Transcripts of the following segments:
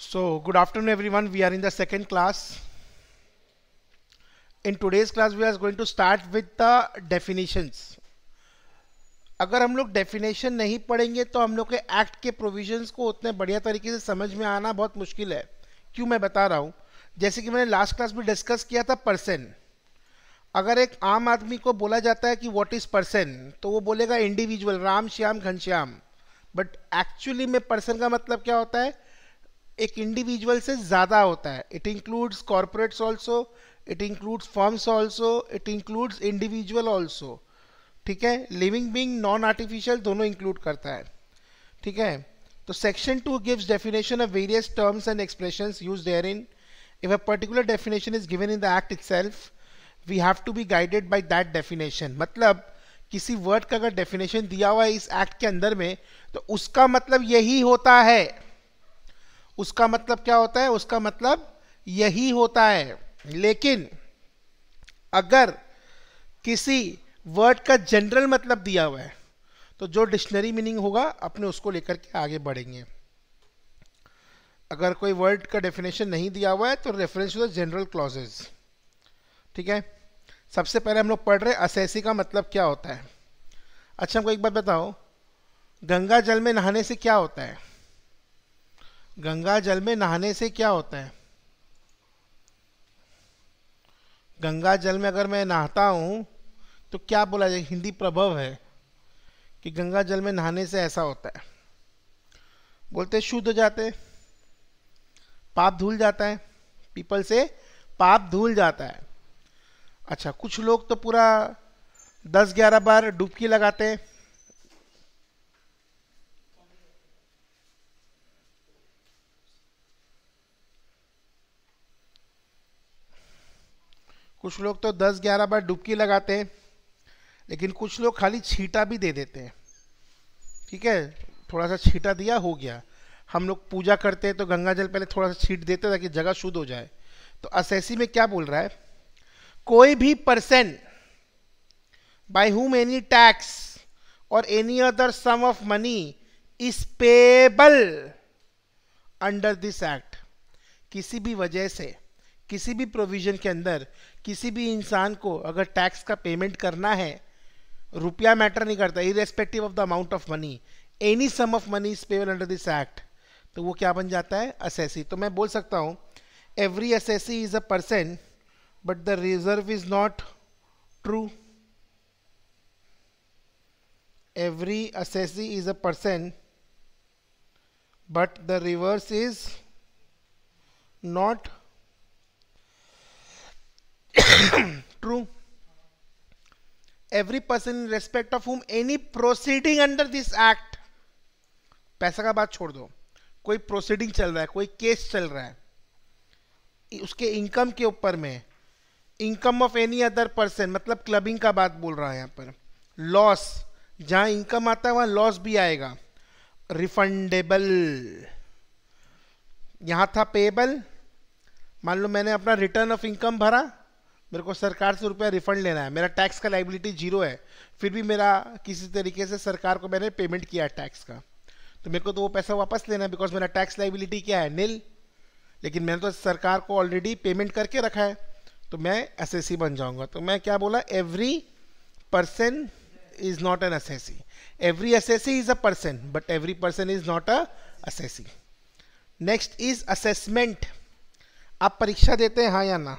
So, good afternoon everyone. We are in the second class. In today's class, we are going to start with the definitions. अगर हम लोग definition नहीं पढ़ेंगे तो हम लोग के एक्ट के प्रोविजंस को उतने बढ़िया तरीके से समझ में आना बहुत मुश्किल है क्यों मैं बता रहा हूँ जैसे कि मैंने लास्ट क्लास में डिस्कस किया था पर्सन अगर एक आम आदमी को बोला जाता है कि व्हाट इज़ पर्सन तो वो बोलेगा individual Ram Shyam Ghanshyam but actually में पर्सन का मतलब क्या होता है एक इंडिविजुअल से ज़्यादा होता है it includes corporates also it includes firms also it includes individual also ठीक है लिविंग बींग नॉन आर्टिफिशियल दोनों इंक्लूड करता है ठीक है तो section two gives definition of various terms and expression use there in if a particular definition is given in the act it self we have to be guided by that definition मतलब किसी word का अगर definition दिया हुआ है इस act के अंदर में तो उसका मतलब यही होता है उसका मतलब क्या होता है उसका मतलब यही होता है लेकिन अगर किसी वर्ड का जनरल मतलब दिया हुआ है तो जो डिक्शनरी मीनिंग होगा अपने उसको लेकर के आगे बढ़ेंगे अगर कोई वर्ड का डेफिनेशन नहीं दिया हुआ है तो reference to the general clauses ठीक है सबसे पहले हम लोग पढ़ रहे असैसी का मतलब क्या होता है अच्छा हमको एक बात बताओ गंगा जल में नहाने से क्या होता है गंगा जल में नहाने से क्या होता है गंगा जल में अगर मैं नहाता हूँ तो क्या बोला जाए हिंदी प्रभव है कि गंगा जल में नहाने से ऐसा होता है बोलते शुद्ध जाते पाप धुल जाता है पीपल से पाप धुल जाता है अच्छा कुछ लोग तो पूरा दस ग्यारह बार डुबकी लगाते हैं कुछ लोग तो दस ग्यारह बार डुबकी लगाते हैं लेकिन कुछ लोग खाली छीटा भी दे देते हैं ठीक है थोड़ा सा छीटा दिया हो गया हम लोग पूजा करते हैं तो गंगा जल पहले थोड़ा सा छीट देते ताकि जगह शुद्ध हो जाए तो असैसी में क्या बोल रहा है कोई भी person by whom any tax और any other sum of money is payable under this act किसी भी वजह से किसी भी प्रोविज़न के अंदर किसी भी इंसान को अगर टैक्स का पेमेंट करना है रुपया मैटर नहीं करता irrespective of the amount of money any sum of money is payable under this act तो वो क्या बन जाता है असेसी तो मैं बोल सकता हूँ every assessee is a person but the reverse is not true every assessee is a person but the reverse is not true every person in respect of whom any proceeding under this act पैसा का बात छोड़ दो कोई proceeding चल रहा है कोई केस चल रहा है उसके इनकम के ऊपर में income of any other person मतलब क्लबिंग का बात बोल रहा है यहाँ पर लॉस जहाँ इनकम आता है वहाँ लॉस भी आएगा रिफंडेबल यहाँ था पेबल मान लो मैंने अपना रिटर्न ऑफ इनकम भरा मेरे को सरकार से रुपया रिफंड लेना है मेरा टैक्स का लाइबिलिटी जीरो है फिर भी मेरा किसी तरीके से सरकार को मैंने पेमेंट किया है टैक्स का तो मेरे को तो वो पैसा वापस लेना है बिकॉज मेरा टैक्स लाइबिलिटी क्या है नील लेकिन मैंने तो सरकार को ऑलरेडी पेमेंट करके रखा है तो मैं एस बन जाऊँगा तो मैं क्या बोला every person is not an assessee every assessee is a person but every person is not a assessee next is assessment आप परीक्षा देते हैं हाँ या ना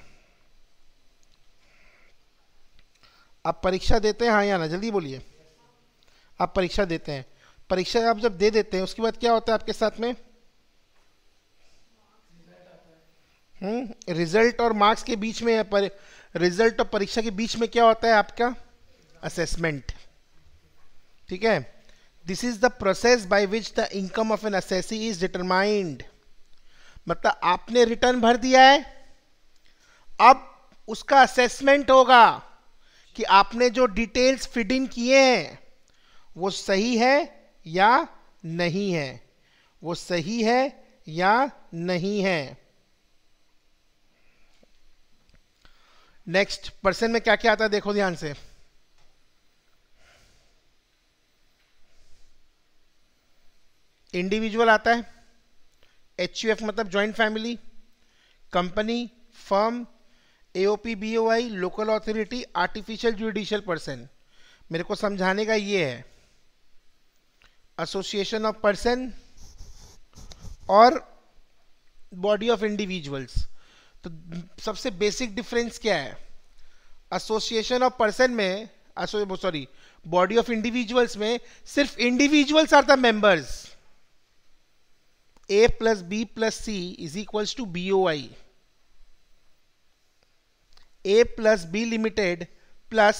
आप परीक्षा देते हैं हाँ या ना जल्दी बोलिए आप परीक्षा देते हैं परीक्षा आप जब दे देते हैं उसके बाद क्या होता है आपके साथ में हम्म रिजल्ट और मार्क्स के बीच में पर रिजल्ट और परीक्षा के बीच में क्या होता है आपका असेसमेंट ठीक है this is the process by which the income of an assessee is determined मतलब आपने रिटर्न भर दिया है अब उसका असेसमेंट होगा कि आपने जो डिटेल्स फिट इन किए हैं वो सही है या नहीं है वो सही है या नहीं है नेक्स्ट पर्सन में क्या क्या आता है देखो ध्यान से इंडिविजुअल आता है एच मतलब joint family company firm AOP BOI local authority artificial judicial person मेरे को समझाने का ये है एसोसिएशन ऑफ पर्सन और बॉडी ऑफ इंडिविजुअल्स तो सबसे बेसिक डिफरेंस क्या है एसोसिएशन ऑफ पर्सन में सॉरी बॉडी ऑफ इंडिविजुअल्स में सिर्फ individuals are the members A plus B plus C is equals to B O I A plus B limited plus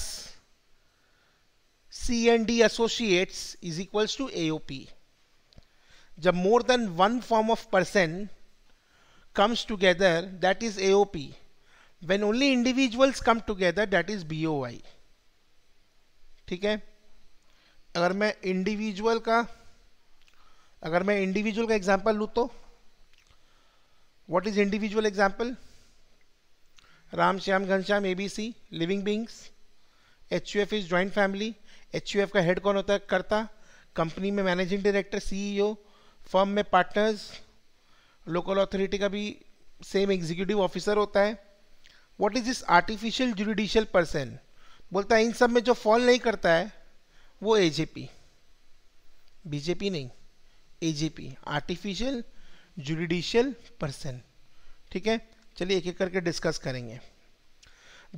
C and D associates is equals to AOP जब more than one form of person that is AOP when only individuals come together that is B O BOI. ठीक है अगर मैं individual का अगर मैं individual का example लू तो what is individual example Ram Shyam Ghanshyam A B C living beings H U F is joint family H U F का हेड कौन होता है करता कंपनी में मैनेजिंग डायरेक्टर ओ फर्म में पार्टनर्स लोकल अथॉरिटी का भी सेम एग्जीक्यूटिव ऑफिसर होता है what is this artificial judicial person बोलता है इन सब में जो फॉल नहीं करता है वो ए जे पी बीजेपी नहीं A J P artificial judicial person ठीक है चलिए एक एक करके डिस्कस करेंगे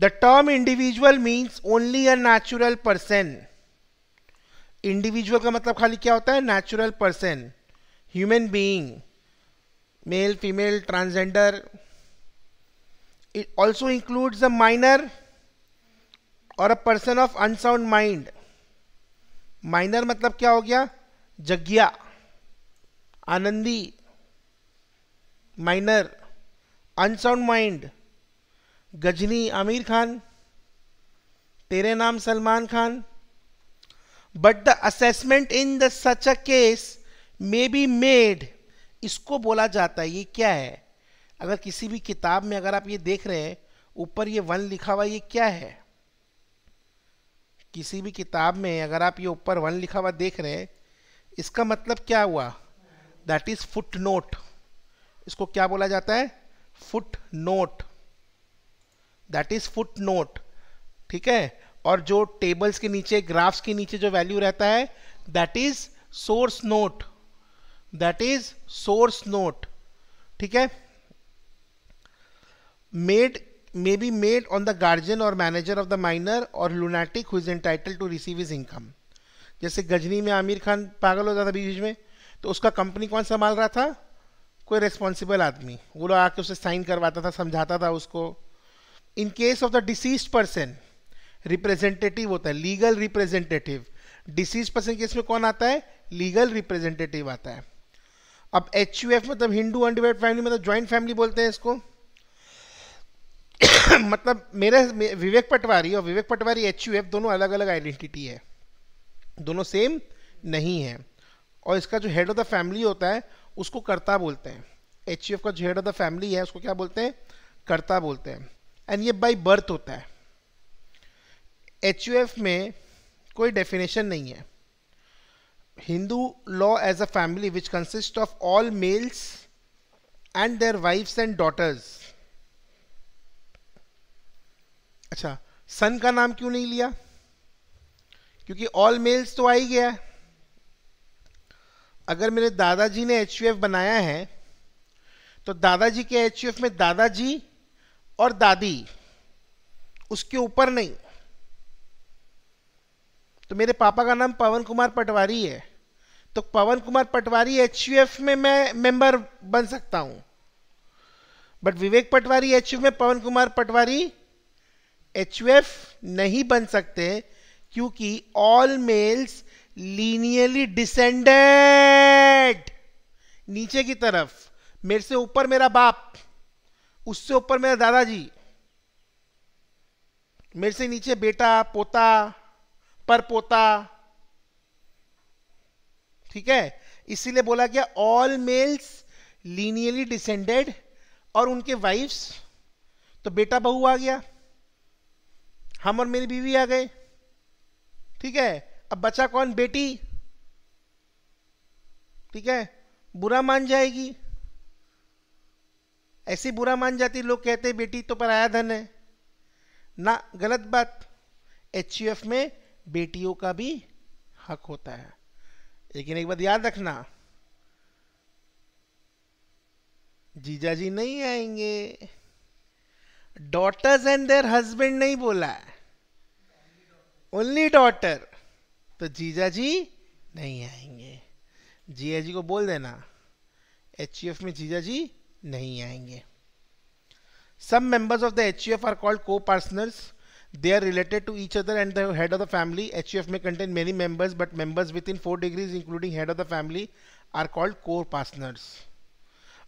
the term individual means only a natural person individual का मतलब खाली क्या होता है natural person human being male female transgender it also include a minor और a person of unsound mind minor मतलब क्या हो गया Jagya Anandi minor unsound mind Ghajini Aamir Khan Tere Naam Salman Khan but the assessment in the such a case may be made इसको बोला जाता है ये क्या है अगर किसी भी किताब में अगर आप ये देख रहे हैं ऊपर ये वन लिखा हुआ ये क्या है किसी भी किताब में अगर आप ये ऊपर वन लिखा हुआ देख रहे हैं इसका मतलब क्या हुआ दैट इज फुट नोट इसको क्या बोला जाता है footnote that is footnote ठीक है और जो टेबल्स के नीचे ग्राफ्स के नीचे जो वैल्यू रहता है that is source note that is source note ठीक है made may be made on the guardian और मैनेजर ऑफ द माइनर और lunatic who is entitle to receive is income जैसे गजनी में आमिर खान पागल हो जाता था बीच में तो उसका कंपनी कौन संभाल रहा था कोई रिस्पॉन्सिबल आदमी वो लोग आके उसे साइन करवाता था समझाता था उसको in case of the deceased person representative होता है legal representative deceased person case में कौन आता है लीगल रिप्रेजेंटेटिव आता है अब एच यू एफ मतलब हिंदू अनडिवाइड फैमिली मतलब ज्वाइंट फैमिली बोलते हैं इसको मतलब मेरे विवेक पटवारी और Vivek Patwari H U F दोनों अलग अलग आइडेंटिटी है दोनों सेम नहीं है और इसका जो हेड ऑफ द फैमिली होता है उसको कर्ता बोलते हैं एच यू एफ का जो हेड ऑफ द फैमिली है उसको क्या बोलते हैं कर्ता बोलते हैं एंड ये बाई बर्थ होता है एच यू एफ में कोई डेफिनेशन नहीं है Hindu law as a family which consist of all males and their wives and daughters अच्छा सन का नाम क्यों नहीं लिया क्योंकि ऑल मेल्स तो आ ही गया है अगर मेरे दादाजी ने एच बनाया है तो दादाजी के एच में दादाजी और दादी उसके ऊपर नहीं तो मेरे पापा का नाम पवन कुमार पटवारी है तो पवन कुमार पटवारी एच में मैं मेंबर बन सकता हूं बट विवेक पटवारी एच में पवन कुमार पटवारी एच नहीं बन सकते क्योंकि all males lineally descended dad नीचे की तरफ मेरे से ऊपर मेरा बाप उससे ऊपर मेरा दादाजी मेरे से नीचे बेटा पोता पर पोता ठीक है इसीलिए बोला गया ऑल मेल्स लीनियली डिसेंडेड और उनके वाइफ्स तो बेटा बहू आ गया हम और मेरी बीवी आ गए ठीक है अब बचा कौन बेटी ठीक है बुरा मान जाएगी ऐसी बुरा मान जाती लोग कहते बेटी तो पराया धन है ना गलत बात एच में बेटियों का भी हक होता है लेकिन एक बात याद रखना जीजा जी नहीं आएंगे डॉटर्स एंड देयर हस्बैंड नहीं बोला है ओनली डॉटर तो जीजा जी नहीं आएंगे जिया जी को बोल देना एच e में जीजा जी नहीं आएंगे some members of the H F are called coparceners they are related to each other and head of the family H U F में contain many members but members within four degrees including head of the family are called coparceners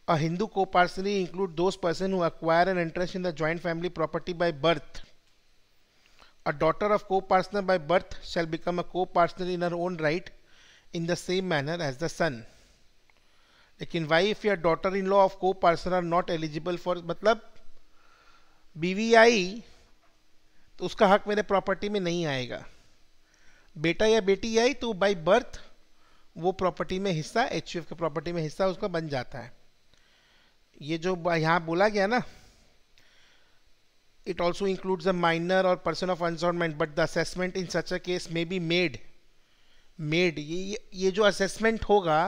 a Hindu coparcenary include those person who acquire an interest in the joint family property by birth a daughter of को partner by birth shall become a coparcener in her own right in the same manner as the son. लेकिन wife या daughter in law of coparcener are not eligible for मतलब बीवी आई तो उसका हक मेरे property में नहीं आएगा बेटा या बेटी आई तो बाई बर्थ वो प्रॉपर्टी में हिस्सा एच यू एफ के प्रॉपर्टी में हिस्सा उसका बन जाता है ये जो यहाँ बोला गया ना it also includes a minor और person of unsound but the assessment in such a case may be made made ये ये जो असेसमेंट होगा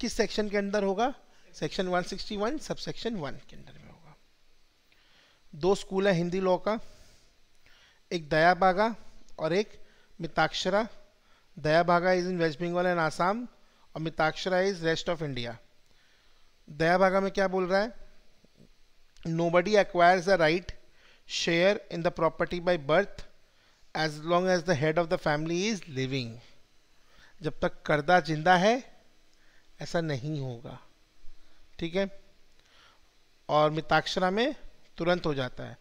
किस सेक्शन के अंदर होगा सेक्शन 161 सब सेक्शन वन के अंदर में होगा दो स्कूल है हिंदी लॉ का एक दयाबागा और एक Mitakshara Dayabhaga is in West Bengal and Assam और Mitakshara is rest of India Dayabhaga में क्या बोल रहा है nobody acquires the right share in the property by birth as long as the head of the family is living जब तक करदा जिंदा है ऐसा नहीं होगा ठीक है और मिताक्षरा में तुरंत हो जाता है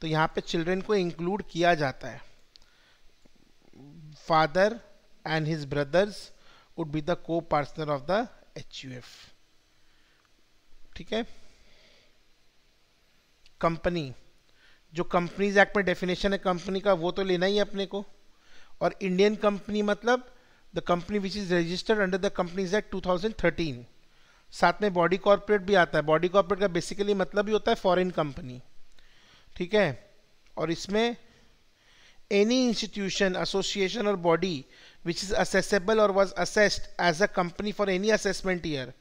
तो यहाँ पे चिल्ड्रन को इंक्लूड किया जाता है father and his brothers would be the coparcener of the H U F ठीक है कंपनी जो कंपनीज एक्ट में डेफिनेशन है कंपनी का वो तो लेना ही है अपने को और इंडियन कंपनी मतलब the company which is registered under the companies act 2013 साथ में बॉडी कॉर्पोरेट भी आता है बॉडी कॉरपोरेट का बेसिकली मतलब ही होता है फॉरेन कंपनी ठीक है और इसमें एनी इंस्टीट्यूशन एसोसिएशन और बॉडी विच इज़ असेसेबल और was assessed as a company for any assessment year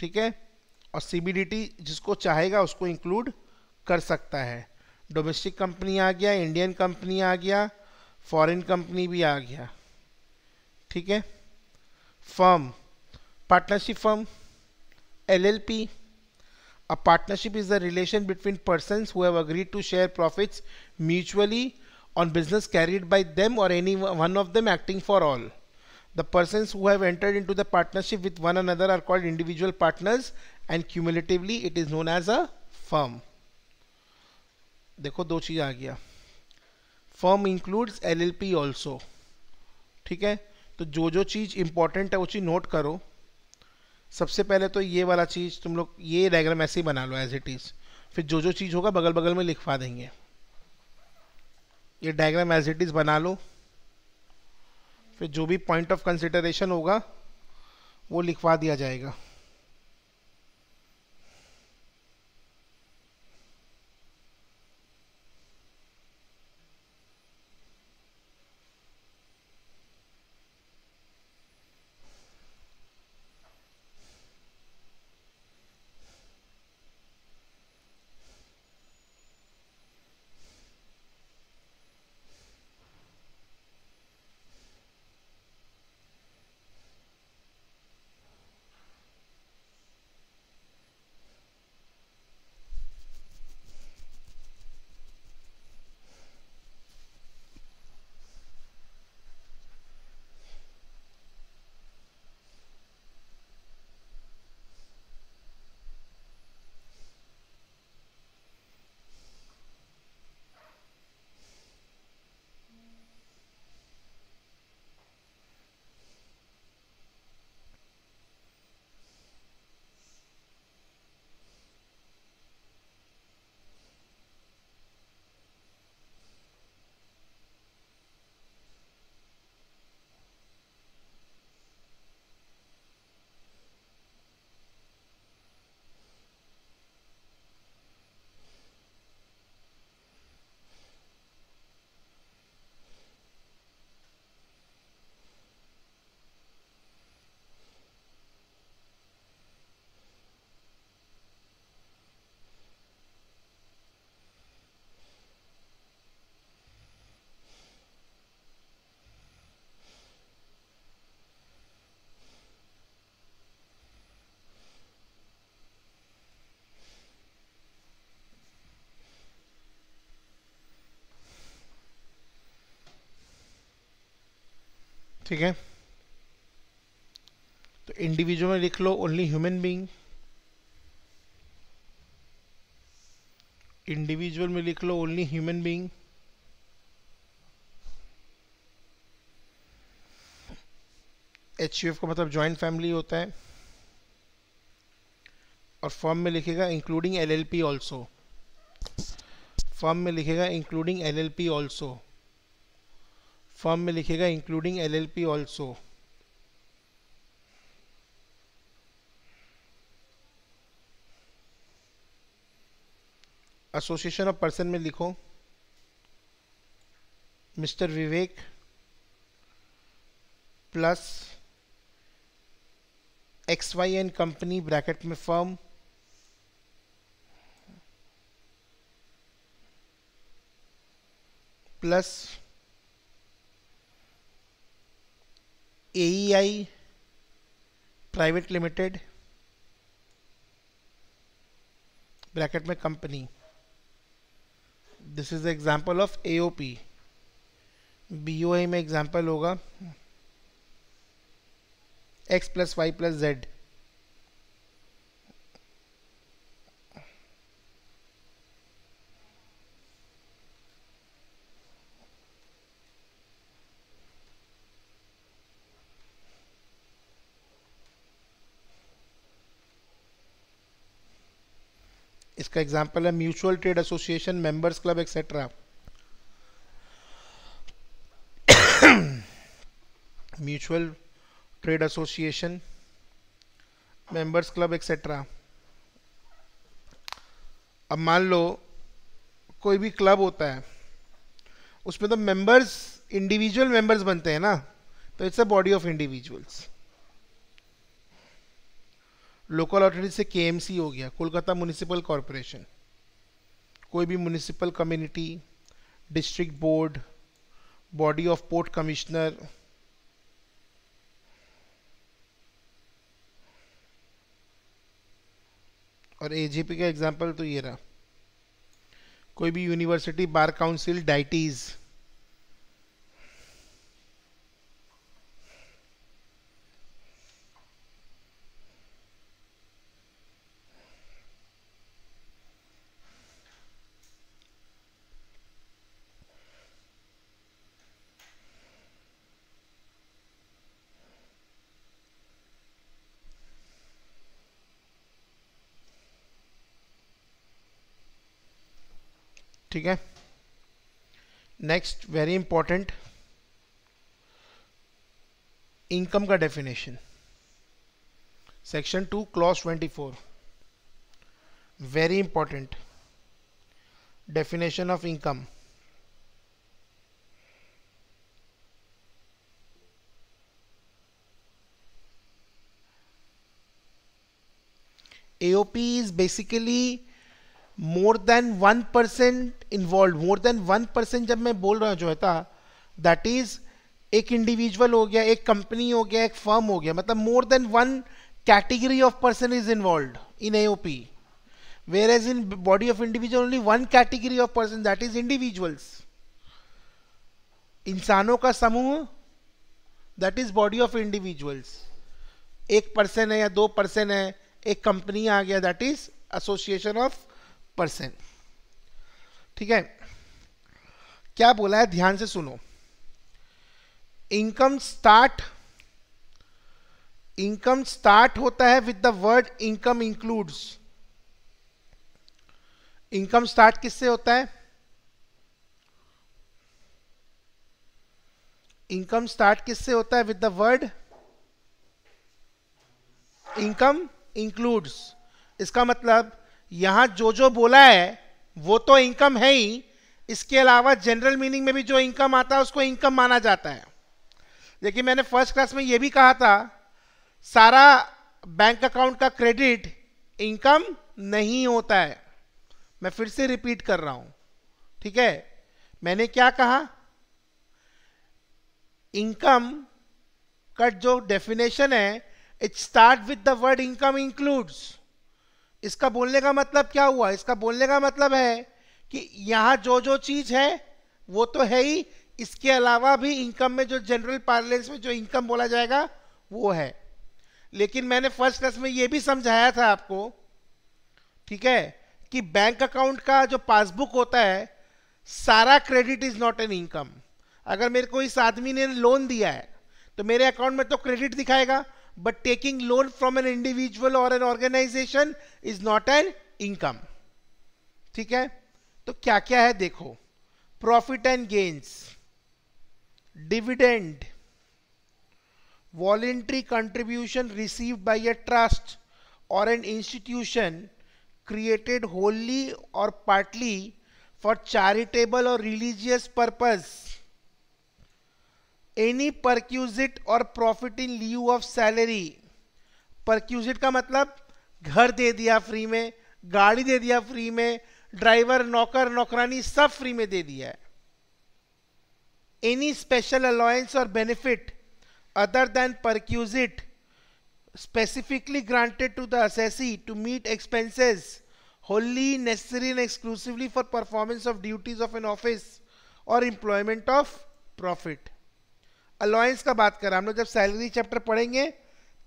ठीक है और सी जिसको चाहेगा उसको इंक्लूड कर सकता है डोमेस्टिक कंपनी आ गया इंडियन कंपनी आ गया फॉरेन कंपनी भी आ गया ठीक है firm partnership firm P a partnership is the relation between person who have agreed to share profit mutually on business carried by them और any one of them acting for all the person who entered into the partnership with one other are called individual partners and cumulatively it is known as a firm देखो दो चीज आ गया firm includes L L P also ठीक है तो जो जो चीज़ इम्पॉर्टेंट है वो चीज़ नोट करो सबसे पहले तो ये वाला चीज़ तुम लोग ये डायग्राम ऐसे ही बना लो एज इट इज़ फिर जो जो चीज़ होगा बगल बगल में लिखवा देंगे ये डायग्राम एज इट इज़ बना लो फिर जो भी पॉइंट ऑफ कंसिडरेशन होगा वो लिखवा दिया जाएगा ठीक है तो इंडिविजुअल में लिख लो ओनली ह्यूमन बीइंग इंडिविजुअल में लिख लो only human being H U F का मतलब ज्वाइंट फैमिली होता है और फॉर्म में लिखेगा including L L P also firm में लिखेगा including L L P also firm में लिखेगा including L L P also association of person में लिखो mister Vivek plus X Y and company bracket में firm plus AEI private limited bracket में company this is example of AOP BOI में example होगा X plus Y plus Z इसका example है mutual trade association members club etcetera mutual trade association members club etcetera अब मान लो कोई भी club होता है उसमें तो मेंबर्स इंडिविजुअल मेंबर्स बनते हैं ना तो it's a body of individuals local authority से के हो गया कोलकाता म्यूनिसिपल कॉरपोरेशन कोई भी municipal community district board body of port commissioner और एजीपी का एग्जांपल तो ये रहा कोई भी यूनिवर्सिटी बार काउंसिल डाइटीज़ ठीक है नेक्स्ट वेरी इंपॉर्टेंट इनकम का definition section two clause twenty four very important definition of income AOP is basically more than one person involve more than one person जब मैं बोल रहा हूँ था that is एक इंडिविजुअल हो गया एक कंपनी हो गया एक फर्म हो गया मतलब more than one category of person is involve in AOP whereas in body of individual only one category of person that is individuals इंसानों का समूह that is body of individuals एक पर्सन है या दो पर्सन है एक company आ गया that is association of person ठीक है क्या बोला है ध्यान से सुनो इनकम स्टार्ट इनकम स्टार्ट होता है with the word income includes income start किससे होता है इनकम स्टार्ट किससे होता है with the word income includes इसका मतलब यहां जो जो बोला है वो तो इनकम है ही इसके अलावा जनरल मीनिंग में भी जो इनकम आता है उसको इनकम माना जाता है देखिए मैंने फर्स्ट क्लास में ये भी कहा था सारा बैंक अकाउंट का क्रेडिट इनकम नहीं होता है मैं फिर से रिपीट कर रहा हूं ठीक है मैंने क्या कहा इनकम का जो डेफिनेशन है it start with the word income includes इसका बोलने का मतलब क्या हुआ इसका बोलने का मतलब है कि यहाँ जो जो चीज है वो तो है ही इसके अलावा भी इनकम में जो जनरल पार्लेंस में जो इनकम बोला जाएगा वो है लेकिन मैंने फर्स्ट क्लास में ये भी समझाया था आपको ठीक है कि बैंक अकाउंट का जो पासबुक होता है सारा credit is not an income अगर मेरे को इस आदमी ने लोन दिया है तो मेरे अकाउंट में तो क्रेडिट दिखाएगा but taking loan from an individual or an organization is not an income ठीक है तो क्या क्या है देखो profit and gains dividend voluntary contribution receive by a trust और एन इंस्टीट्यूशन क्रिएटेड होली और पार्टली फॉर चैरिटेबल और रिलीजियस पर्पज़ एनी परक्यूजिट और profit in lieu of salary perquisite का मतलब घर दे दिया फ्री में गाड़ी दे दिया फ्री में ड्राइवर नौकर नौकरानी सब फ्री में दे दिया है एनी स्पेशल अलाउंस और benefit other than perquisite specifically granted to the assessee to meet expenses wholly necessary and exclusively for performance of duties of an office और एम्प्लॉयमेंट ऑफ प्रॉफिट अलाउंस का बात करा हम लोग जब सैलरी चैप्टर पढ़ेंगे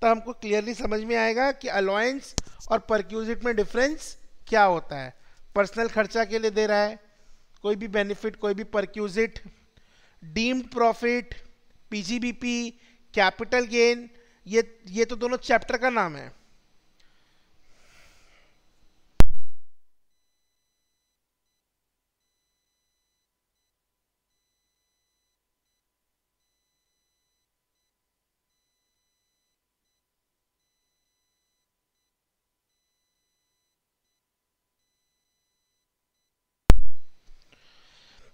तो हमको क्लियरली समझ में आएगा कि अलायंस और परक्यूजिट में डिफरेंस क्या होता है पर्सनल खर्चा के लिए दे रहा है कोई भी बेनिफिट कोई भी perquisite deemed profit P capital gain ये ये तो दोनों चैप्टर का नाम है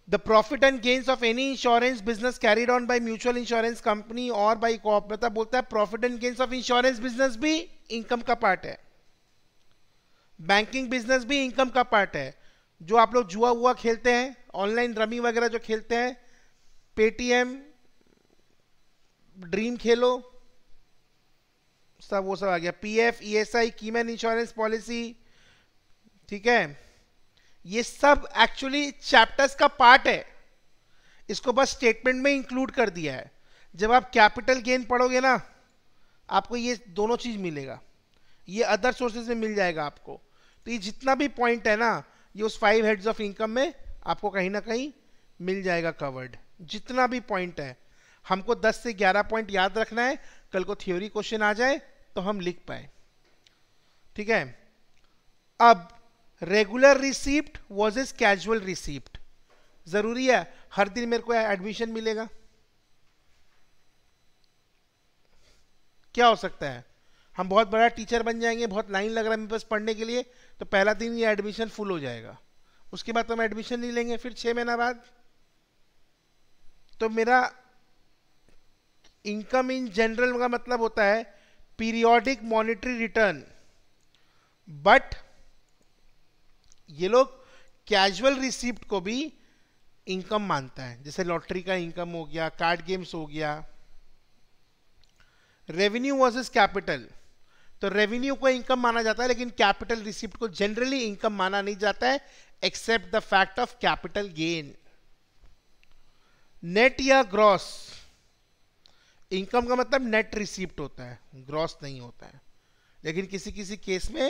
the profit and gains of any insurance business carried on by mutual insurance company or by co-op मतलब बोलता है profit and gains of insurance business भी income का part है banking business भी income का part है जो आप लोग जुआ हुआ खेलते हैं online रमी वगैरह जो खेलते हैं paytm dream खेलो सब वो सब आ गया PF ESI keyman insurance policy ठीक है ये सब एक्चुअली चैप्टर्स का पार्ट है इसको बस स्टेटमेंट में इंक्लूड कर दिया है जब आप कैपिटल गेन पढ़ोगे ना आपको ये दोनों चीज़ मिलेगा ये अदर सोर्सेज में मिल जाएगा आपको तो ये जितना भी पॉइंट है ना ये उस फाइव हेड्स ऑफ इनकम में आपको कहीं ना कहीं मिल जाएगा कवर्ड जितना भी पॉइंट है हमको 10 से 11 पॉइंट याद रखना है कल को थ्योरी क्वेश्चन आ जाए तो हम लिख पाए ठीक है अब regular receipt versus casual receipt ज़रूरी है हर दिन मेरे को एडमिशन मिलेगा क्या हो सकता है हम बहुत बड़ा टीचर बन जाएंगे बहुत लाइन लग रहा है मेरे पास पढ़ने के लिए तो पहला दिन ये एडमिशन फुल हो जाएगा उसके बाद तो हम एडमिशन नहीं लेंगे फिर छः महीना बाद तो मेरा इनकम इन जनरल का मतलब होता है पीरियोडिक मॉनिटरी रिटर्न बट ये लोग कैजुअल रिसिप्ट को भी इनकम मानता है जैसे लॉटरी का इनकम हो गया कार्ड गेम्स हो गया रेवेन्यू वर्सेस कैपिटल तो रेवेन्यू को इनकम माना जाता है लेकिन कैपिटल रिसिप्ट को जनरली इनकम माना नहीं जाता है except the fact of capital gain net या ग्रॉस इनकम का मतलब नेट रिसिप्ट होता है ग्रॉस नहीं होता है लेकिन किसी किसी केस में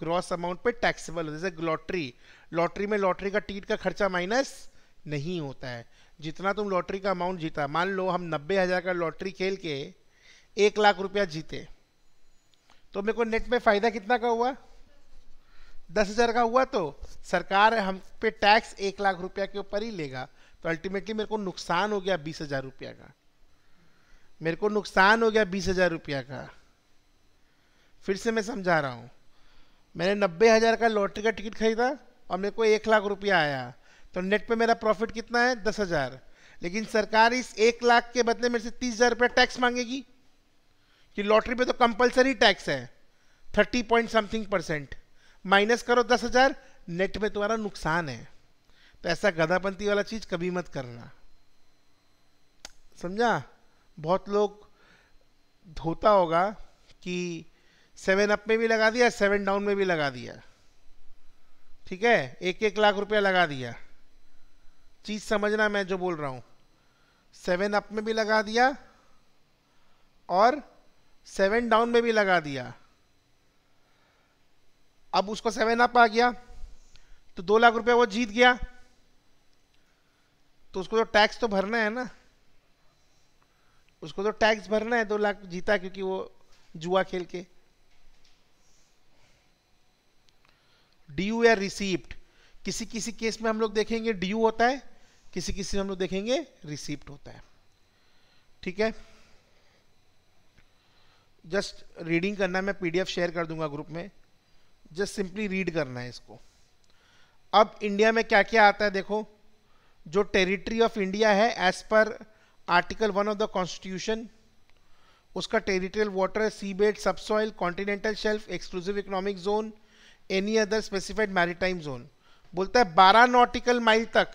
ग्रॉस अमाउंट पे टैक्सेबल होता है जैसे लॉटरी लॉटरी में लॉटरी का टिकट का खर्चा माइनस नहीं होता है जितना तुम लॉटरी का अमाउंट जीता मान लो हम नब्बे हज़ार का लॉटरी खेल के एक लाख रुपया जीते तो मेरे को नेट में फ़ायदा कितना का हुआ दस हज़ार का हुआ तो सरकार हम पे टैक्स एक लाख रुपया के ऊपर ही लेगा तो अल्टीमेटली मेरे को नुकसान हो गया बीस हज़ार रुपया का मेरे को नुकसान हो गया बीस हज़ार रुपया का फिर से मैं समझा रहा हूँ मैंने नब्बे हज़ार का लॉटरी का टिकट खरीदा और मेरे को एक लाख रुपया आया तो नेट पे मेरा प्रॉफिट कितना है दस हज़ार लेकिन सरकार इस एक लाख के बदले मेरे से तीस हज़ार रुपया टैक्स मांगेगी कि लॉटरी पे तो कंपलसरी टैक्स है thirty point something percent minus करो दस हज़ार नेट में तुम्हारा नुकसान है तो ऐसा गधापंती वाला चीज़ कभी मत करना समझा बहुत लोग धोता होगा कि सेवन अप में भी लगा दिया सेवन डाउन में भी लगा दिया ठीक है एक एक लाख रुपया लगा दिया चीज समझना मैं जो बोल रहा हूँ सेवन अप में भी लगा दिया और सेवन डाउन में भी लगा दिया अब उसको सेवन अप आ गया तो दो लाख रुपया वो जीत गया तो उसको जो टैक्स तो भरना है ना उसको तो टैक्स भरना है दो लाख जीता क्योंकि वो जुआ खेल के डी यू या रिसीप्ट किसी किसी केस में हम लोग देखेंगे डी यू होता है किसी किसी में हम लोग देखेंगे रिसिप्ट होता है ठीक है जस्ट रीडिंग करना मैं पीडीएफ शेयर कर दूंगा ग्रुप में जस्ट सिंपली रीड करना है इसको अब इंडिया में क्या क्या आता है देखो जो टेरिटरी ऑफ इंडिया है as per article one of the constitution उसका टेरिटोरियल वाटर सी सब subsoil continental shelf exclusive economic zone any other specified maritime zone बोलता है बारह नॉटिकल माइल तक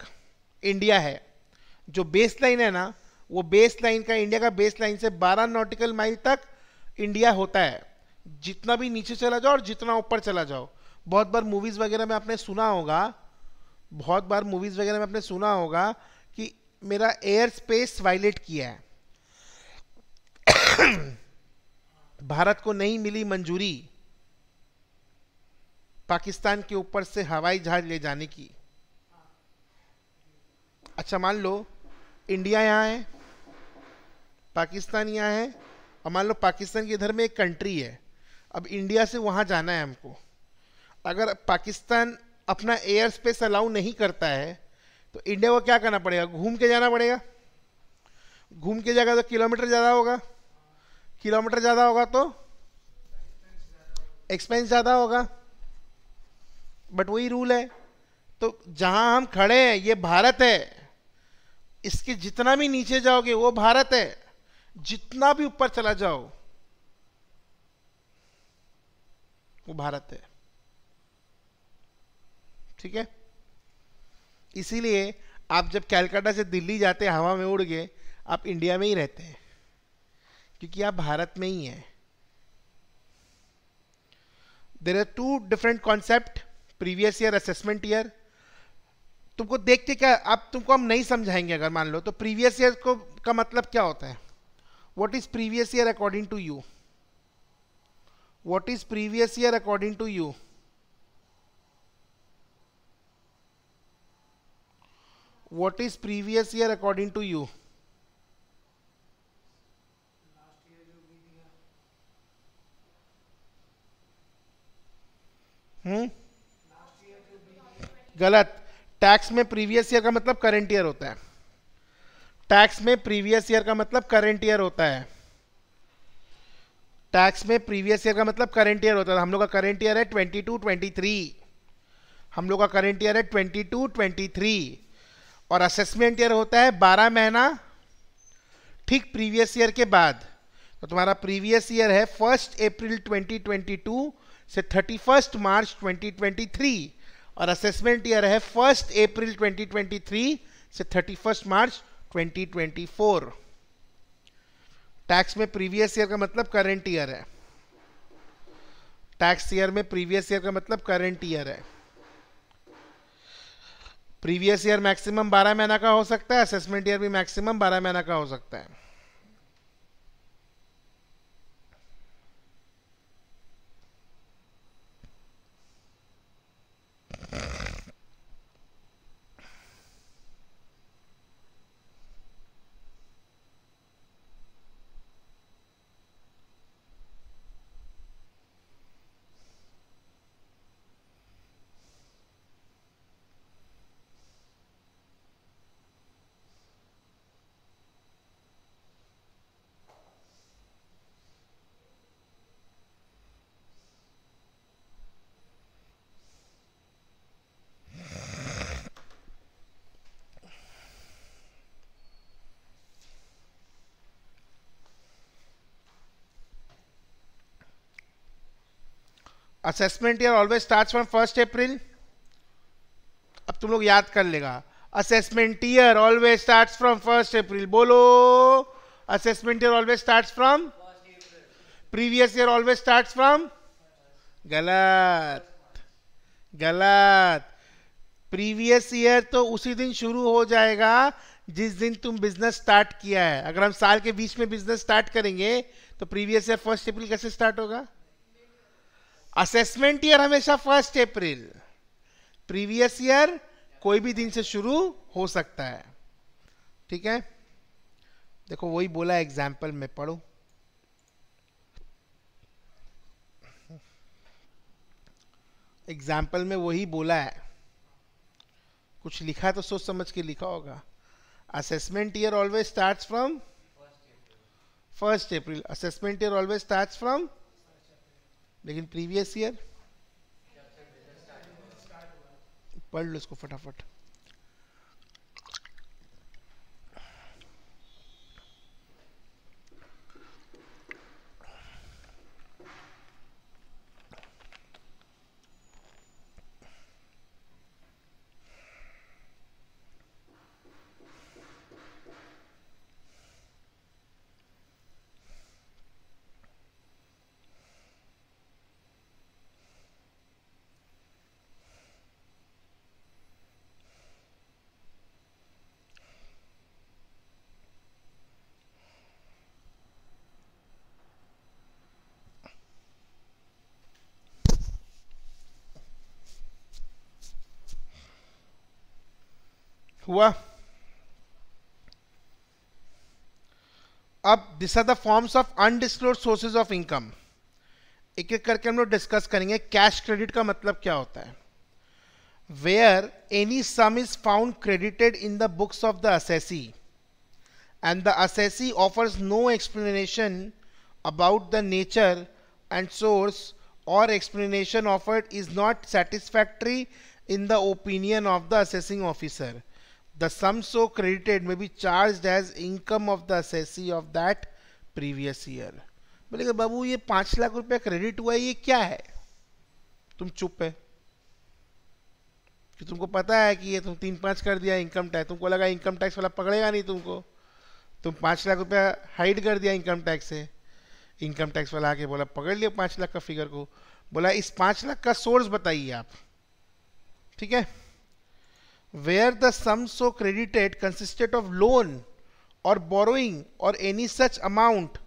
इंडिया है जो बेस लाइन है ना वो बेस लाइन का इंडिया का बेस लाइन से बारह नॉटिकल माइल तक इंडिया होता है जितना भी नीचे चला जाओ और जितना ऊपर चला जाओ बहुत बार मूवीज़ वगैरह में आपने सुना होगा बहुत बार मूवीज़ वगैरह में आपने सुना होगा कि मेरा एयर स्पेस वायलेट किया है भारत को नहीं मिली मंजूरी पाकिस्तान के ऊपर से हवाई जहाज ले जाने की अच्छा मान लो इंडिया यहाँ है पाकिस्तान यहाँ है और मान लो पाकिस्तान के इधर में एक कंट्री है अब इंडिया से वहाँ जाना है हमको अगर पाकिस्तान अपना एयर स्पेस अलाउ नहीं करता है तो इंडिया को क्या करना पड़ेगा घूम के जाना पड़ेगा घूम के जाएगा तो किलोमीटर ज़्यादा होगा किलोमीटर ज़्यादा होगा तो एक्सपेंस ज़्यादा होगा बट वही रूल है तो जहां हम खड़े हैं ये भारत है इसके जितना भी नीचे जाओगे वो भारत है जितना भी ऊपर चला जाओ वो भारत है ठीक है इसीलिए आप जब कैलकाटा से दिल्ली जाते हवा में उड़ गए आप इंडिया में ही रहते हैं क्योंकि आप भारत में ही हैं there are two different concept previous year assessment year तुमको देख के क्या आप तुमको हम नहीं समझाएंगे अगर मान लो तो प्रीवियस ईयर को का मतलब क्या होता है what is previous year according to you what is previous year according to you what is previous year according to you गलत टैक्स में प्रीवियस ईयर का मतलब करेंट ईयर होता है टैक्स में प्रीवियस ईयर का मतलब करेंट ईयर होता है टैक्स में प्रीवियस ईयर का मतलब करेंट ईयर होता है हम लोग का करेंट ईयर है ट्वेंटी टू ट्वेंटी थ्री हम लोग का करेंट ईयर है ट्वेंटी टू ट्वेंटी थ्री और असेसमेंट ईयर होता है बारह महीना ठीक प्रीवियस ईयर के बाद तो तुम्हारा प्रीवियस ईयर है फर्स्ट अप्रैल 2022 से थर्टी फर्स्ट मार्च थ्री और असेसमेंट ईयर है फर्स्ट अप्रैल 2023 से 31 मार्च 2024 टैक्स में प्रीवियस ईयर का मतलब करंट ईयर है टैक्स ईयर में प्रीवियस ईयर का मतलब करंट ईयर है प्रीवियस ईयर मैक्सिमम 12 महीना का हो सकता है असेसमेंट ईयर भी मैक्सिमम 12 महीना का हो सकता है assessment year always start from first April अब तुम लोग याद कर लेगा assessment year always start from first April बोलो assessment year always start from previous year always start from गलत गलत प्रीवियस ईयर तो उसी दिन शुरू हो जाएगा जिस दिन तुम बिजनेस स्टार्ट किया है अगर हम साल के बीच में बिजनेस स्टार्ट करेंगे तो प्रीवियस ईयर फर्स्ट अप्रैल कैसे स्टार्ट होगा असेसमेंट ईयर हमेशा फर्स्ट अप्रैल प्रीवियस ईयर कोई भी दिन से शुरू हो सकता है ठीक है देखो वही बोला एग्जाम्पल में पढ़ू एग्जाम्पल में वही बोला है कुछ लिखा तो सोच समझ के लिखा होगा assessment year always starts from first April assessment year always starts from लेकिन प्रीवियस ईयर पढ़ लो इसको फटाफट हुआ अब this are the forms of undisclosed sources of income एक एक करके हम लोग डिस्कस करेंगे कैश क्रेडिट का मतलब क्या होता है where any sum is found credited in the books of the assessee and the assessee offers no explanation about the nature and source और explanation offered is not satisfactory in the opinion of the assessing officer the sum so credited may be charged as income of the assessee of that previous year बोलेगा बाबू ये पांच लाख रुपया credit हुआ ये क्या है तुम चुप है कि तुमको पता है कि ये तुम तीन पांच कर दिया इनकम टैक्स तुमको लगा इनकम टैक्स वाला पकड़ेगा नहीं तुमको तुम पांच लाख रुपया हाइड कर दिया इनकम टैक्स से इनकम टैक्स वाला आके बोला पकड़ लिया पांच लाख का फिगर को बोला इस पांच लाख का सोर्स बताइए आप ठीक है where the sum so credited consisted of loan or borrowing or any such amount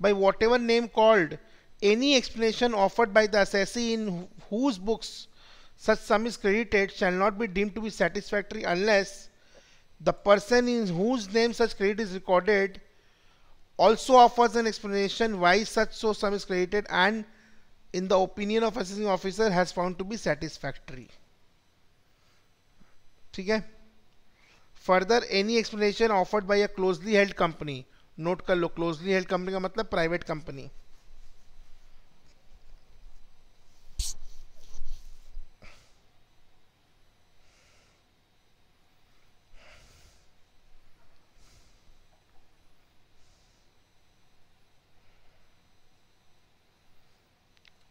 by whatever name called any explanation offered by the assessee in whose books such sum is credited shall not be deemed to be satisfactory unless the person in whose name such credit is recorded also offers an explanation why such so sum is credited and in the opinion of assessing officer has found to be satisfactory. ठीक है further any explanation offered by a closely held company note कर लो closely held company का मतलब private company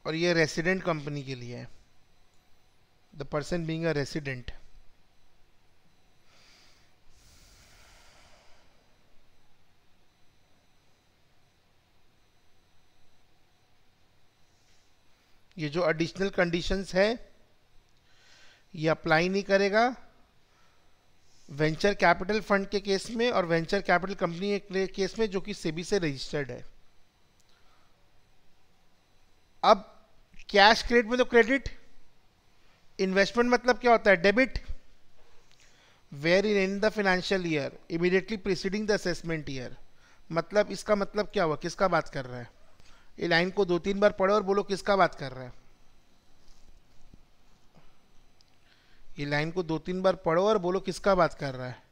और ये resident company के लिए है the person being a resident ये जो एडिशनल कंडीशंस है ये अप्लाई नहीं करेगा वेंचर कैपिटल फंड के केस में और वेंचर कैपिटल कंपनी के केस में जो कि सेबी से रजिस्टर्ड है अब कैश क्रेडिट में तो क्रेडिट इन्वेस्टमेंट मतलब क्या होता है debit where in in the financial year immediately preceding the assessment year मतलब इसका मतलब क्या हुआ किसका बात कर रहा है ये लाइन को दो तीन बार पढ़ो और बोलो किसका बात कर रहे है ये लाइन को दो तीन बार पढ़ो और बोलो किसका बात कर रहा है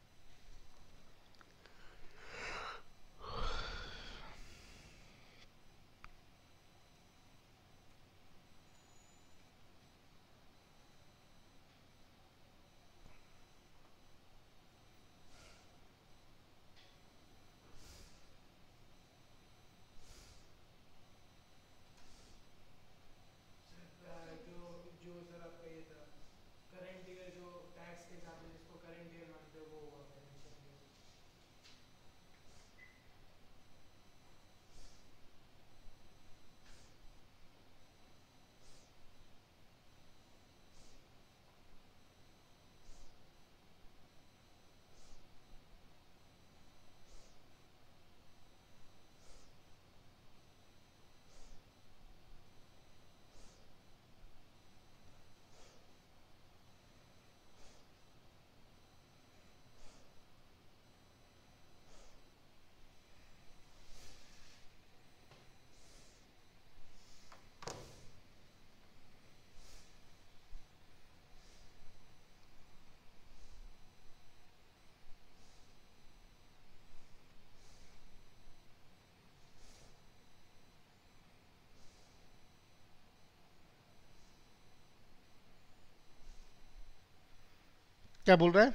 क्या बोल रहा है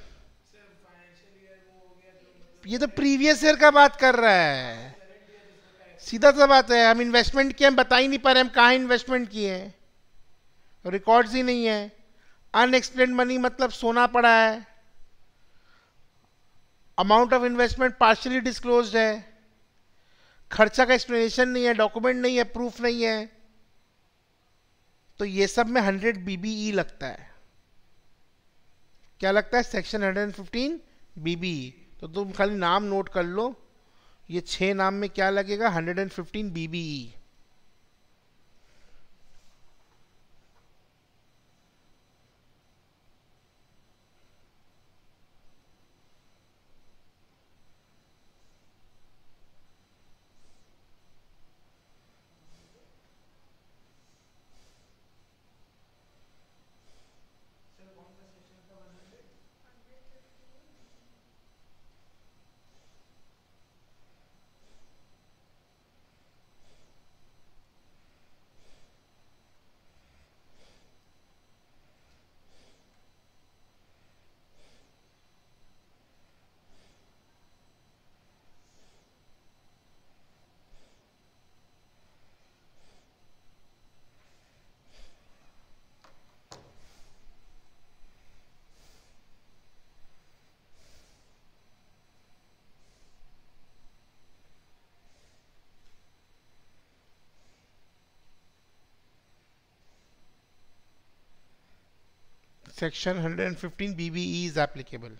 ये तो प्रीवियस ईयर का बात कर रहा है सीधा सा बात है हम इन्वेस्टमेंट किए हम बता ही नहीं पा रहे हम कहाँ इन्वेस्टमेंट किए हैं रिकॉर्ड्स ही नहीं है अनएक्सप्लेन मनी मतलब सोना पड़ा है amount of investment partially disclose है खर्चा का एक्सप्लेनेशन नहीं है डॉक्यूमेंट नहीं है प्रूफ नहीं है तो ये सब में हंड्रेड बीबीई e लगता है क्या लगता है सेक्शन 115 बीबी तो तुम खाली नाम नोट कर लो ये छः नाम में क्या लगेगा 115 BBE section 115 BBE is applicable.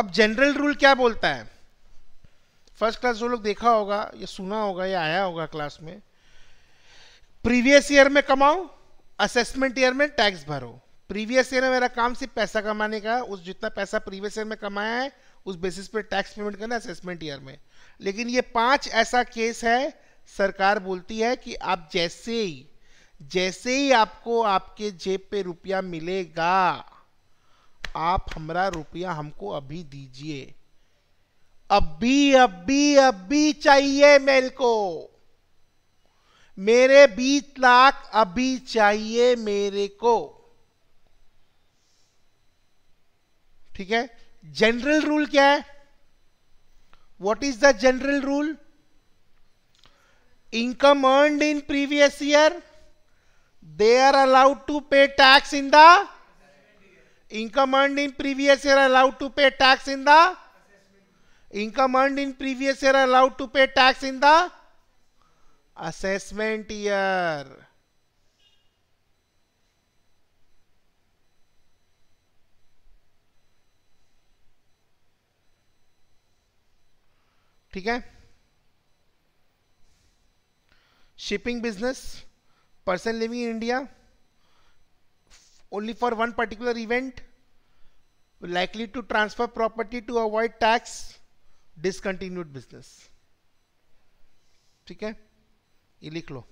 अब जनरल रूल क्या बोलता है फर्स्ट क्लास जो लोग देखा होगा या सुना होगा या आया होगा क्लास में प्रीवियस ईयर में कमाओ असेसमेंट ईयर में टैक्स भरो प्रीवियस ईयर में मेरा काम सिर्फ पैसा कमाने का उस जितना पैसा प्रीवियस ईयर में कमाया है उस बेसिस पे टैक्स पेमेंट करना असेसमेंट ईयर में लेकिन ये पांच ऐसा केस है सरकार बोलती है कि आप जैसे ही जैसे ही आपको आपके जेब पे रुपया मिलेगा आप हमारा रुपया हमको अभी दीजिए अभी अभी अभी चाहिए मेरे को मेरे बीस लाख अभी चाहिए मेरे को ठीक है जनरल रूल क्या है what is the general rule income earn in previous year they are allowed to pay tax in the income earned in previous year allowed to pay tax in the income earned in previous year allowed to pay tax in the assessment year ठीक है shipping business person living in India only for one particular event likely to transfer property to avoid tax discontinued business ठीक है ये लिख लो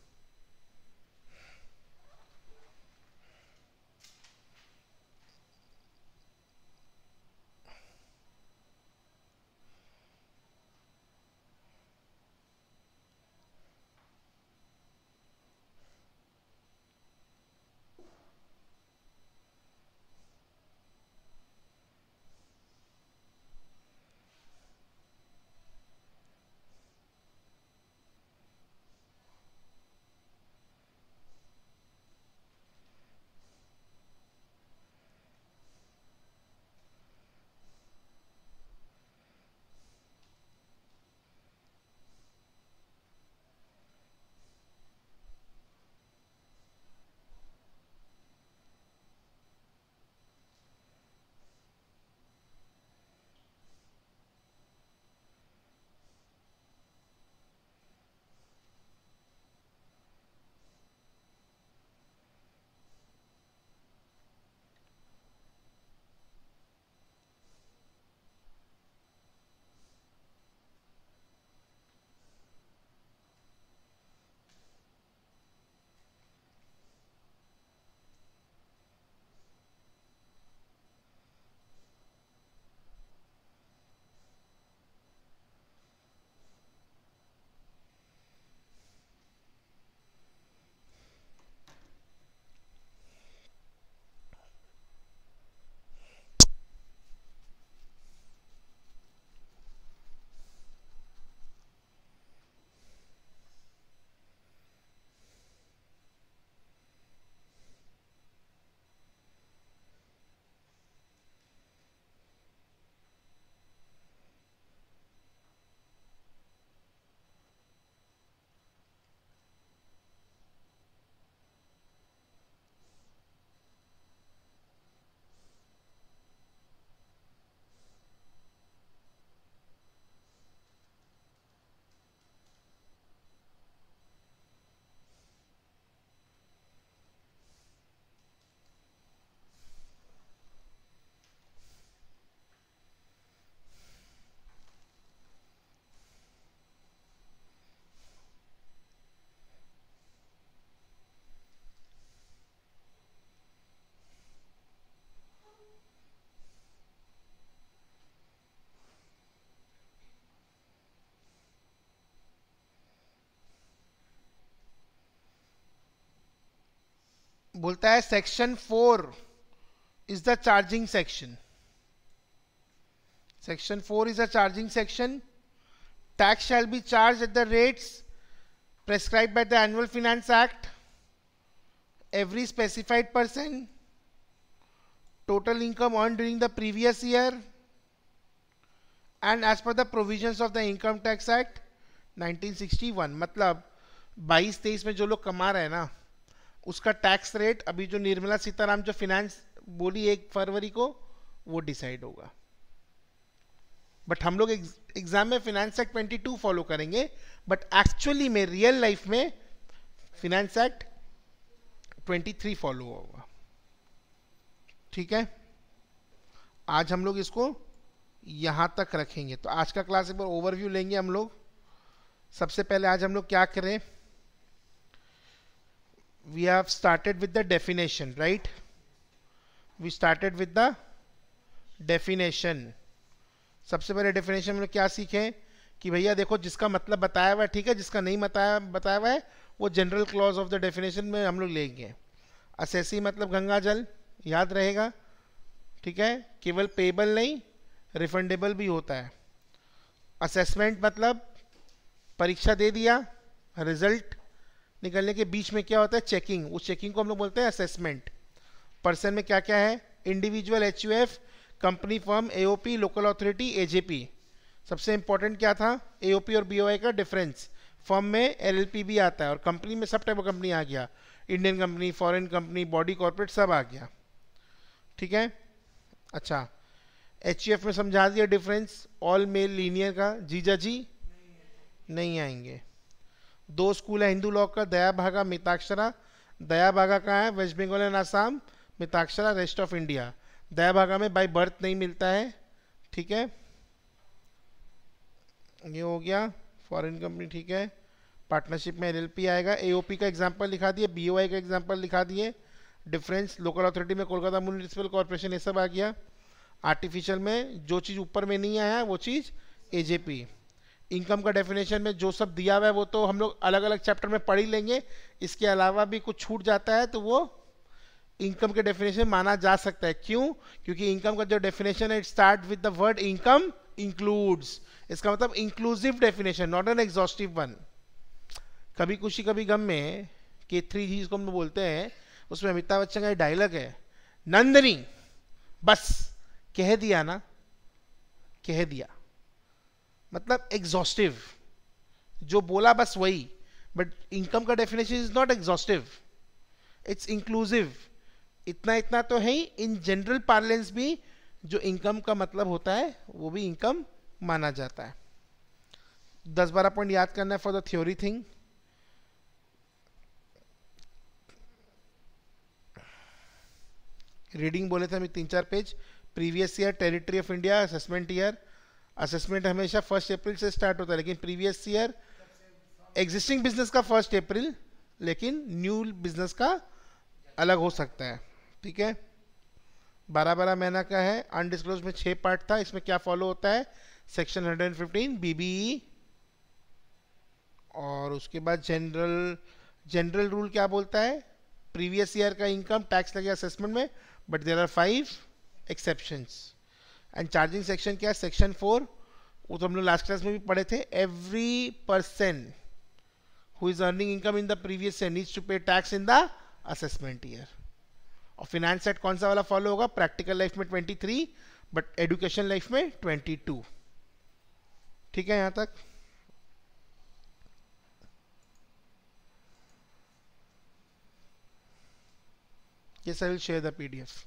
बोलता है section four is the charging section section four is the charging section tax shall be charge at the rates prescribe by the annual finance act every specified person total income on during the previous year and as per the provisions of the income tax act 1961 मतलब 22 तेईस में जो लोग कमा रहे हैं ना उसका टैक्स रेट अभी जो निर्मला सीताराम जो फिनेंस बोली एक फरवरी को वो डिसाइड होगा बट हम लोग एग्जाम में फिनेंस एक्ट 22 फॉलो करेंगे बट एक्चुअली में रियल लाइफ में फिनेंस एक्ट 23 फॉलो होगा ठीक है आज हम लोग इसको यहां तक रखेंगे तो आज का क्लास एक बार ओवरव्यू लेंगे हम लोग सबसे पहले आज हम लोग क्या करें we have started with the definition right we started with the definition सबसे पहले definition में क्या सीखे कि भैया देखो जिसका मतलब बताया हुआ है ठीक है जिसका नहीं बताया बताया हुआ है वो general clause of the definition में हम लोग लेंगे असेसी मतलब गंगा जल याद रहेगा ठीक है केवल पेबल नहीं रिफंडेबल भी होता है असेसमेंट मतलब परीक्षा दे दिया रिजल्ट निकलने के बीच में क्या होता है चेकिंग उस चेकिंग को हम लोग बोलते हैं असेसमेंट पर्सन में क्या क्या है individual H company firm A local authority A सबसे इंपॉर्टेंट क्या था ए और बी का डिफरेंस फर्म में एल भी आता है और कंपनी में सब टाइप ऑफ कंपनी आ गया Indian company foreign company body corporate सब आ गया ठीक है अच्छा एच में समझा दिया डिफरेंस ऑल मेल लीनियर का जीजा जी नहीं, नहीं आएंगे दो स्कूल है हिंदू लॉ का दया भागा मिताक्षरा दया भागा कहाँ है West Bengal and Assam Mitakshara rest of India Dayabhaga में बाई बर्थ नहीं मिलता है ठीक है ये हो गया फॉरेन कंपनी ठीक है पार्टनरशिप में एलएलपी आएगा एओपी का एग्जांपल लिखा दिए बीओआई का एग्जांपल लिखा दिए डिफरेंस लोकल अथॉरिटी में कोलकाता म्यूनिसिपल कॉरपोरेशन ये सब आ गया आर्टिफिशियल में जो चीज़ ऊपर में नहीं आया वो चीज़ एजेपी इनकम का डेफिनेशन में जो सब दिया हुआ है वो तो हम लोग अलग अलग चैप्टर में पढ़ ही लेंगे इसके अलावा भी कुछ छूट जाता है तो वो इनकम के डेफिनेशन माना जा सकता है क्यों क्योंकि इनकम का जो डेफिनेशन है it start with the word income includes इसका मतलब inclusive definition not an exhaustive one कभी खुशी कभी गम में के थ्री जी को हम बोलते हैं उसमें अमिताभ बच्चन का एक डायलॉग है नंदनी बस कह दिया ना कह दिया मतलब एग्जॉस्टिव जो बोला बस वही बट इनकम का definition is not exhaustive it's inclusive इतना इतना तो है ही इन जनरल पार्लेंस भी जो इनकम का मतलब होता है वो भी इनकम माना जाता है दस बारह पॉइंट याद करना है for the theory thing reading बोले थे हम तीन चार page previous year territory of India assessment year assessment हमेशा फर्स्ट अप्रैल से स्टार्ट होता है लेकिन प्रीवियस ईयर एग्जिस्टिंग बिजनेस का फर्स्ट अप्रैल लेकिन न्यू बिजनेस का अलग हो सकता है ठीक है बारह बारह महीना का है अनडिस्क्लोज में छः पार्ट था इसमें क्या फॉलो होता है सेक्शन 115 बीबीई और उसके बाद जनरल जनरल रूल क्या बोलता है प्रीवियस ईयर का इनकम टैक्स लगे असेसमेंट में but there are five exceptions and charging section क्या है सेक्शन फोर वो तो हम लोग लास्ट क्लास में भी पढ़े थे every person who is earning income in the previous year needs to pay tax in the assessment year और फिनेंस सेट कौन सा वाला फॉलो होगा प्रैक्टिकल लाइफ में twenty three but education life में ट्वेंटी टू ठीक है यहाँ तक yes i will share the pdf